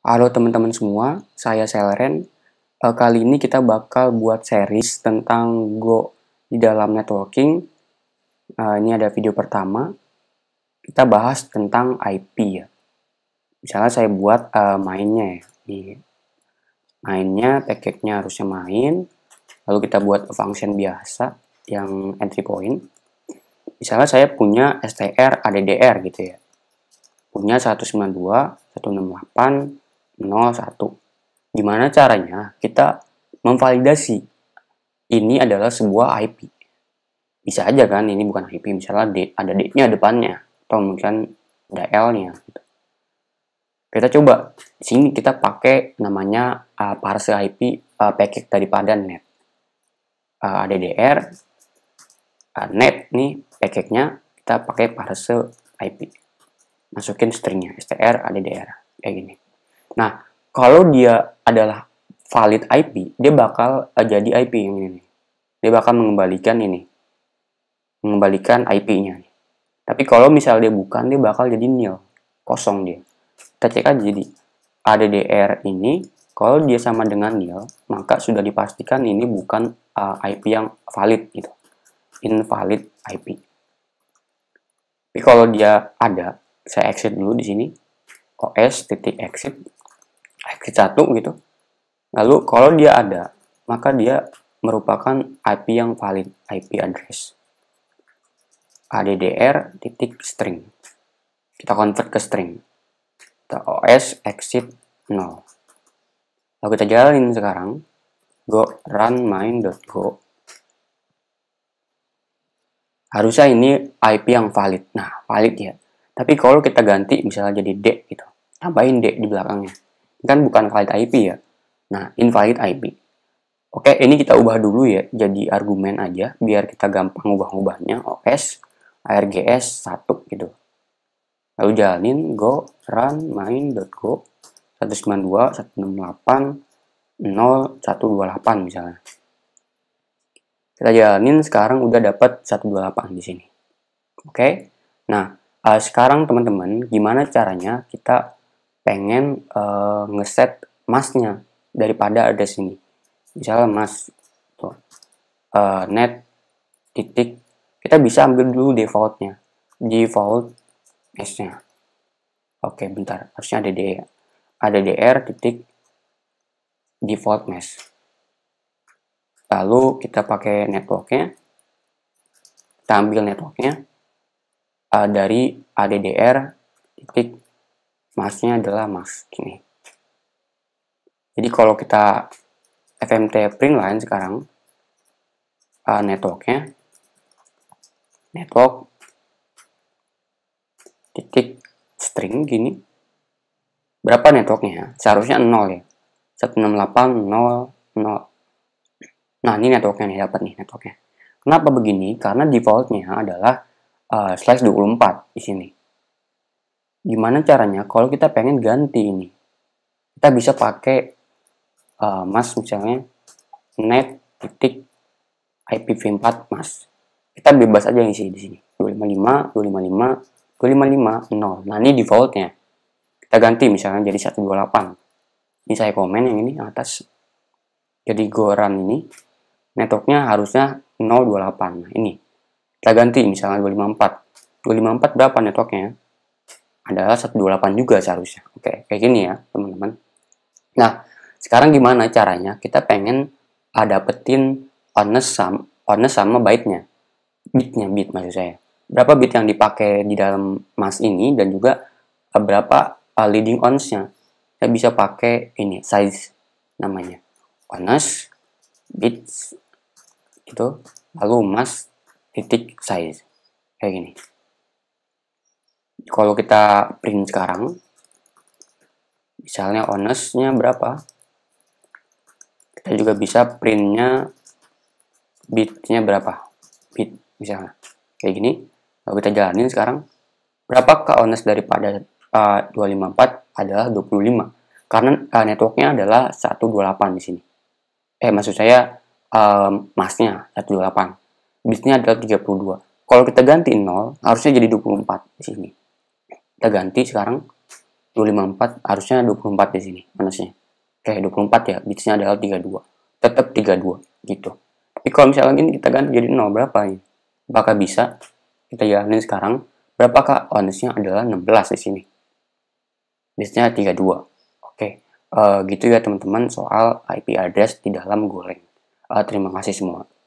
Halo teman-teman semua, saya Selren. Eh, kali ini kita bakal buat series tentang Go di dalam networking. Eh, ini ada video pertama. Kita bahas tentang IP ya. Misalnya saya buat eh, mainnya ya. mainnya, paketnya harusnya main. Lalu kita buat function biasa yang entry point. Misalnya saya punya STR ADDR gitu ya. Punya 192, 168, 01. Gimana caranya kita memvalidasi ini adalah sebuah IP. Bisa aja kan ini bukan IP, misalnya D, ada D-nya depannya atau mungkin ada L-nya gitu. Kita coba sini kita pakai namanya uh, parse IP uh, packet daripada net. Uh, ADDR uh, net nih packetnya kita pakai parse IP masukin stringnya str addr kayak gini Nah, kalau dia adalah valid IP, dia bakal eh, jadi IP yang ini. Dia bakal mengembalikan ini. Mengembalikan IP-nya. Tapi kalau misal dia bukan, dia bakal jadi nil. Kosong dia. Kita cek aja jadi ADDR ini, kalau dia sama dengan nil, maka sudah dipastikan ini bukan uh, eh, IP yang valid gitu. Invalid IP. Tapi kalau dia ada, saya exit dulu di sini. OS titik exit IP 1 gitu. Lalu kalau dia ada, maka dia merupakan IP yang valid, IP address. ADDR titik string. Kita convert ke string. Kita OS exit 0. Lalu kita jalanin sekarang. Go run main go Harusnya ini IP yang valid. Nah, valid ya. Tapi kalau kita ganti misalnya jadi D gitu. Tambahin D di belakangnya kan bukan valid IP ya. Nah, invalid IP. Oke, ini kita ubah dulu ya, jadi argumen aja, biar kita gampang ubah-ubahnya, OS, ARGS, 1 gitu. Lalu jalanin go run main.go 192, 168, 0128 misalnya. Kita jalanin sekarang udah dapat 128 di sini. Oke, nah eh, sekarang teman-teman, gimana caranya kita pengen uh, ngeset masnya daripada ada sini misalnya mas tuh, uh, net titik kita bisa ambil dulu defaultnya default s nya oke bentar harusnya ada dr ada dr titik default mesh lalu kita pakai networknya kita ambil networknya uh, dari addr titik masnya adalah mas gini jadi kalau kita fmt print lain sekarang uh, networknya network titik string gini berapa networknya ya? seharusnya 0 ya 0. nah ini networknya nih dapat nih networknya kenapa begini karena defaultnya adalah uh, slash 24 di sini gimana caranya kalau kita pengen ganti ini kita bisa pakai uh, mas misalnya net titik IPv4 mas kita bebas aja ngisi di sini 255 255 255 0 nah ini defaultnya kita ganti misalnya jadi 128 ini saya komen yang ini atas jadi goran ini networknya harusnya 028 nah ini kita ganti misalnya 254 254 berapa networknya adalah 128 juga seharusnya. Oke, kayak gini ya, teman-teman. Nah, sekarang gimana caranya? Kita pengen dapetin honest sama, honest sama byte-nya. Bit-nya, bit maksud saya. Berapa bit yang dipakai di dalam mas ini dan juga eh, berapa eh, leading ons-nya. Saya bisa pakai ini, size namanya. Honest, bits, itu Lalu mas titik size. Kayak gini kalau kita print sekarang misalnya honestnya berapa kita juga bisa printnya bitnya berapa bit misalnya kayak gini kalau kita jalanin sekarang berapa ke honest daripada uh, eh, 254 adalah 25 karena uh, networknya adalah 128 di sini eh maksud saya um, masnya 128 bitnya adalah 32 kalau kita ganti 0 harusnya jadi 24 di sini kita ganti sekarang 254 harusnya 24 di sini panasnya oke eh, 24 ya bitsnya adalah 32 tetap 32 gitu tapi kalau misalnya ini kita ganti jadi 0 berapa ini apakah bisa kita jalanin sekarang berapakah onusnya adalah 16 di sini bitsnya 32 oke uh, gitu ya teman-teman soal IP address di dalam goreng. uh, eh, terima kasih semua